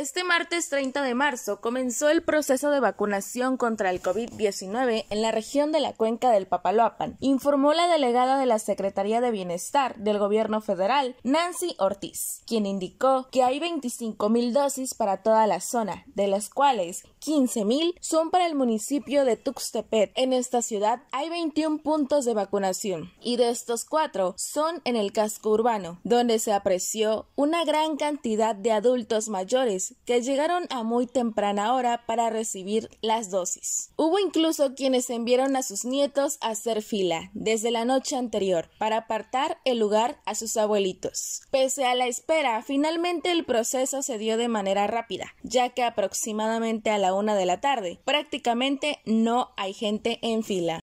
Este martes 30 de marzo comenzó el proceso de vacunación contra el COVID-19 en la región de la cuenca del Papaloapan, informó la delegada de la Secretaría de Bienestar del Gobierno Federal, Nancy Ortiz, quien indicó que hay 25.000 dosis para toda la zona, de las cuales 15.000 son para el municipio de Tuxtepet. En esta ciudad hay 21 puntos de vacunación y de estos cuatro son en el casco urbano, donde se apreció una gran cantidad de adultos mayores que llegaron a muy temprana hora para recibir las dosis. Hubo incluso quienes enviaron a sus nietos a hacer fila desde la noche anterior para apartar el lugar a sus abuelitos. Pese a la espera, finalmente el proceso se dio de manera rápida, ya que aproximadamente a la una de la tarde prácticamente no hay gente en fila.